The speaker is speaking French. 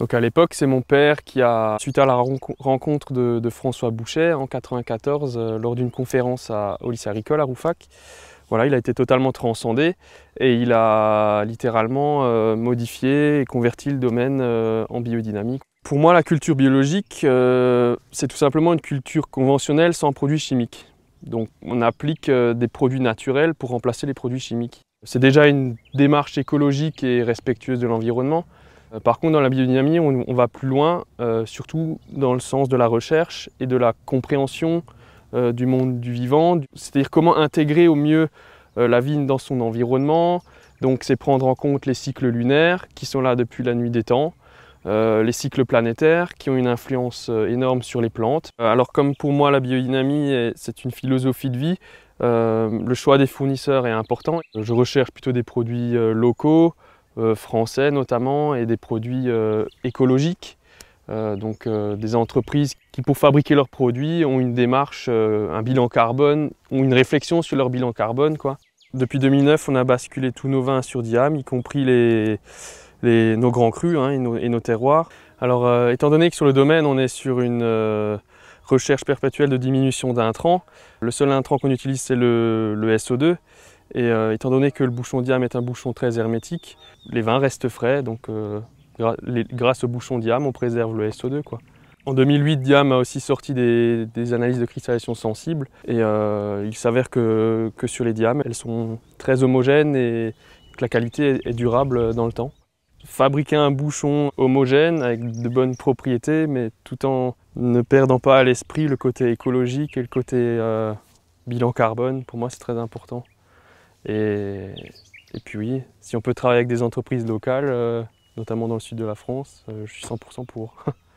Donc à l'époque, c'est mon père qui a, suite à la rencontre de, François Boucher en 94, euh, lors d'une conférence à, au lycée agricole à Roufac, voilà, il a été totalement transcendé et il a littéralement euh, modifié et converti le domaine euh, en biodynamique. Pour moi, la culture biologique, c'est tout simplement une culture conventionnelle sans produits chimiques. Donc on applique des produits naturels pour remplacer les produits chimiques. C'est déjà une démarche écologique et respectueuse de l'environnement. Euh, par contre, dans la biodynamie, on, va plus loin, euh, surtout dans le sens de la recherche et de la compréhension euh, du monde du vivant, c'est-à-dire comment intégrer au mieux la vigne dans son environnement. Donc, c'est prendre en compte les cycles lunaires qui sont là depuis la nuit des temps, les cycles planétaires qui ont une influence énorme sur les plantes. Alors, comme pour moi, la biodynamie, c'est une philosophie de vie. le choix des fournisseurs est important. Je recherche plutôt des produits locaux, euh, français notamment et des produits euh, écologiques. Euh, donc des entreprises qui pour fabriquer leurs produits ont une démarche, un bilan carbone, ont une réflexion sur leur bilan carbone. Quoi. Depuis 2009, on a basculé tous nos vins sur Diam, y compris les, nos grands crus hein, et, nos, terroirs. Alors étant donné que sur le domaine, on est sur une recherche perpétuelle de diminution d'intrants, le seul intrant qu'on utilise c'est le SO2 et euh, étant donné que le bouchon diam est un bouchon très hermétique, les vins restent frais, donc euh, grâce au bouchon diam, on préserve le SO2. En 2008, Diam a aussi sorti des, analyses de cristallisation sensible et euh, il s'avère que, sur les Diam, elles sont très homogènes et que la qualité est durable dans le temps. Fabriquer un bouchon homogène avec de bonnes propriétés, mais tout en ne perdant pas à l'esprit le côté écologique et le côté bilan carbone, pour moi c'est très important. Et, puis oui, si on peut travailler avec des entreprises locales, euh, notamment dans le sud de la France, euh, je suis 100% pour.